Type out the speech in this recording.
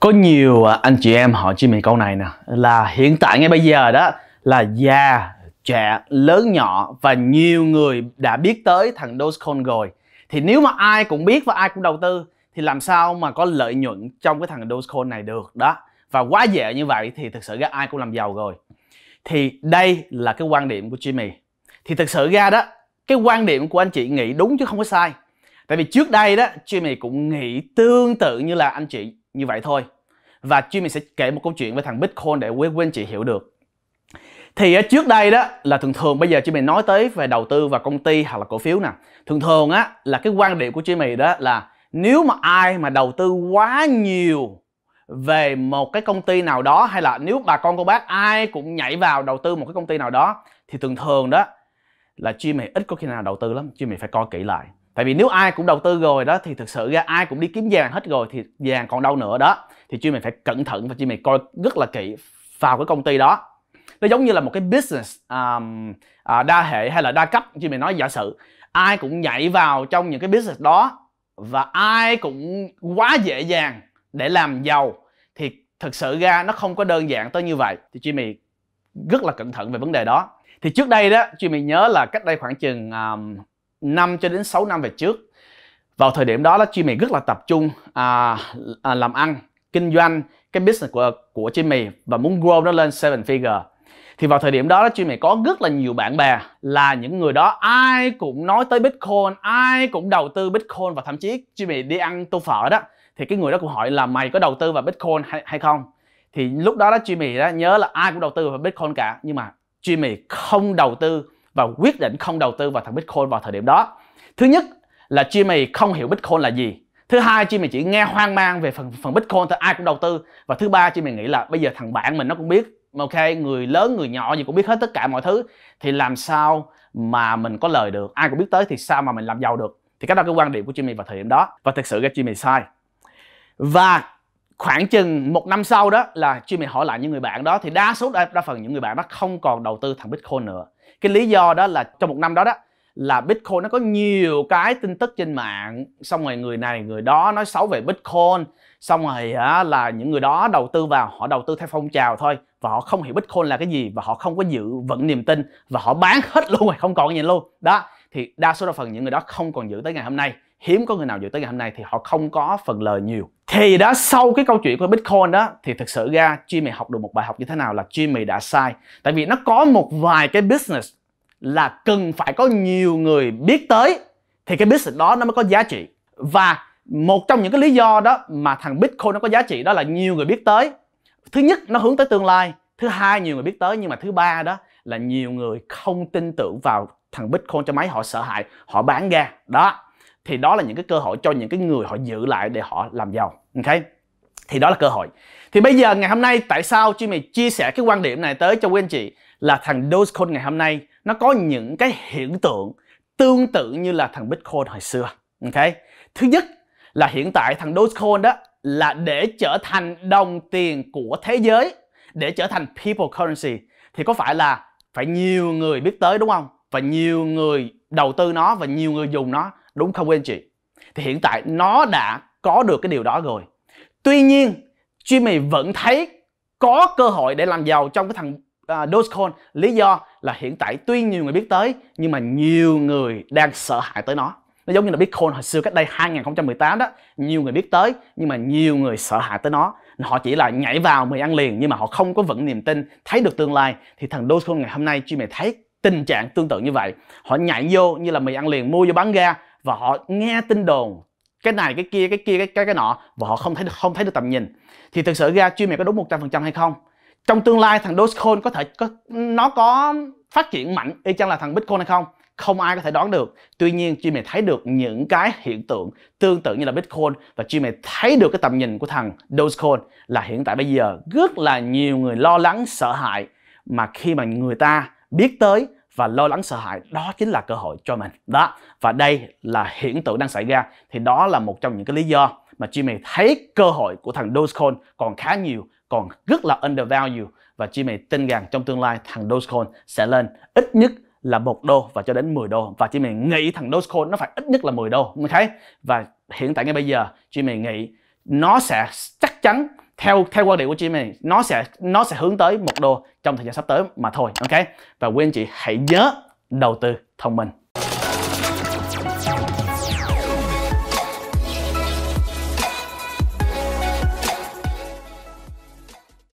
có nhiều à, anh chị em hỏi chị mình câu này nè là hiện tại ngay bây giờ đó là già trẻ lớn nhỏ và nhiều người đã biết tới thằng Dogecoin rồi thì nếu mà ai cũng biết và ai cũng đầu tư thì làm sao mà có lợi nhuận trong cái thằng Dogecoin này được đó và quá dễ như vậy thì thực sự ra ai cũng làm giàu rồi thì đây là cái quan điểm của Jimmy thì thực sự ra đó cái quan điểm của anh chị nghĩ đúng chứ không có sai tại vì trước đây đó Jimmy cũng nghĩ tương tự như là anh chị như vậy thôi và chuyên mình sẽ kể một câu chuyện với thằng Bitcoin để quý quên chị hiểu được thì ờ, trước đây đó là thường thường bây giờ chị mình nói tới về đầu tư vào công ty hoặc là cổ phiếu nè thường thường á là cái quan điểm của chị mình đó là nếu mà ai mà đầu tư quá nhiều về một cái công ty nào đó hay là nếu bà con cô bác ai cũng nhảy vào đầu tư một cái công ty nào đó thì thường thường đó là chị mình ít có khi nào đầu tư lắm chị mình phải coi kỹ lại tại vì nếu ai cũng đầu tư rồi đó thì thực sự ra ai cũng đi kiếm vàng hết rồi thì vàng còn đâu nữa đó thì chuyên mình phải cẩn thận và chuyên mình coi rất là kỹ vào cái công ty đó nó giống như là một cái business um, uh, đa hệ hay là đa cấp chuyên mình nói giả sử ai cũng nhảy vào trong những cái business đó và ai cũng quá dễ dàng để làm giàu thì thực sự ra nó không có đơn giản tới như vậy thì chuyên mình rất là cẩn thận về vấn đề đó thì trước đây đó chuyên mình nhớ là cách đây khoảng chừng um, 5 cho đến 6 năm về trước vào thời điểm đó là đó mì rất là tập trung à, à, làm ăn kinh doanh cái business của của mì và muốn grow nó lên seven figure thì vào thời điểm đó là đó mì có rất là nhiều bạn bè là những người đó ai cũng nói tới Bitcoin ai cũng đầu tư Bitcoin và thậm chí mì đi ăn tô phở đó thì cái người đó cũng hỏi là mày có đầu tư vào Bitcoin hay, hay không thì lúc đó đó Jimmy đó nhớ là ai cũng đầu tư vào Bitcoin cả nhưng mà Jimmy không đầu tư và quyết định không đầu tư vào thằng Bitcoin vào thời điểm đó. Thứ nhất là Jimmy không hiểu Bitcoin là gì. Thứ hai Jimmy chỉ nghe hoang mang về phần phần Bitcoin thì ai cũng đầu tư và thứ ba Jimmy nghĩ là bây giờ thằng bạn mình nó cũng biết ok người lớn người nhỏ gì cũng biết hết tất cả mọi thứ thì làm sao mà mình có lời được ai cũng biết tới thì sao mà mình làm giàu được thì cái đó là cái quan điểm của Jimmy vào thời điểm đó và thực sự cái Jimmy sai và khoảng chừng một năm sau đó là chuyên mình hỏi lại những người bạn đó thì đa số đa, đa phần những người bạn đó không còn đầu tư thằng bitcoin nữa cái lý do đó là trong một năm đó đó là bitcoin nó có nhiều cái tin tức trên mạng xong rồi người này người đó nói xấu về bitcoin xong rồi á, là những người đó đầu tư vào họ đầu tư theo phong trào thôi và họ không hiểu bitcoin là cái gì và họ không có giữ vững niềm tin và họ bán hết luôn rồi không còn gì luôn đó thì đa số đa phần những người đó không còn giữ tới ngày hôm nay hiếm có người nào dự tới ngày hôm nay thì họ không có phần lời nhiều thì đó sau cái câu chuyện của Bitcoin đó thì thực sự ra Jimmy học được một bài học như thế nào là Jimmy đã sai tại vì nó có một vài cái business là cần phải có nhiều người biết tới thì cái business đó nó mới có giá trị và một trong những cái lý do đó mà thằng Bitcoin nó có giá trị đó là nhiều người biết tới thứ nhất nó hướng tới tương lai thứ hai nhiều người biết tới nhưng mà thứ ba đó là nhiều người không tin tưởng vào thằng Bitcoin cho máy họ sợ hãi họ bán ra đó thì đó là những cái cơ hội cho những cái người họ giữ lại để họ làm giàu ok thì đó là cơ hội thì bây giờ ngày hôm nay tại sao chị mày chia sẻ cái quan điểm này tới cho quý anh chị là thằng Dogecoin ngày hôm nay nó có những cái hiện tượng tương tự như là thằng Bitcoin hồi xưa ok thứ nhất là hiện tại thằng Dogecoin đó là để trở thành đồng tiền của thế giới để trở thành people currency thì có phải là phải nhiều người biết tới đúng không và nhiều người đầu tư nó và nhiều người dùng nó đúng không anh chị thì hiện tại nó đã có được cái điều đó rồi tuy nhiên Jimmy vẫn thấy có cơ hội để làm giàu trong cái thằng uh, Dogecoin lý do là hiện tại tuy nhiều người biết tới nhưng mà nhiều người đang sợ hãi tới nó nó giống như là Bitcoin hồi xưa cách đây 2018 đó nhiều người biết tới nhưng mà nhiều người sợ hãi tới nó họ chỉ là nhảy vào mì ăn liền nhưng mà họ không có vững niềm tin thấy được tương lai thì thằng Dogecoin ngày hôm nay Jimmy thấy tình trạng tương tự như vậy họ nhảy vô như là mì ăn liền mua vô bán ra và họ nghe tin đồn cái này cái kia cái kia cái cái cái nọ và họ không thấy được, không thấy được tầm nhìn thì thực sự ra chuyên nghiệp có đúng 100% hay không trong tương lai thằng Dogecoin có thể có nó có phát triển mạnh y chang là thằng Bitcoin hay không không ai có thể đoán được tuy nhiên chuyên mày thấy được những cái hiện tượng tương tự như là bitcoin và chuyên mày thấy được cái tầm nhìn của thằng dogecoin là hiện tại bây giờ rất là nhiều người lo lắng sợ hại mà khi mà người ta biết tới và lo lắng sợ hãi đó chính là cơ hội cho mình đó và đây là hiện tượng đang xảy ra thì đó là một trong những cái lý do mà Jimmy thấy cơ hội của thằng Dogecoin còn khá nhiều còn rất là undervalue và Jimmy tin rằng trong tương lai thằng Dogecoin sẽ lên ít nhất là một đô và cho đến 10 đô và Jimmy nghĩ thằng Dogecoin nó phải ít nhất là 10 đô okay và hiện tại ngay bây giờ Jimmy nghĩ nó sẽ chắc chắn theo theo quan điểm của Jimmy nó sẽ nó sẽ hướng tới một đô trong thời gian sắp tới mà thôi ok và quý anh chị hãy nhớ đầu tư thông minh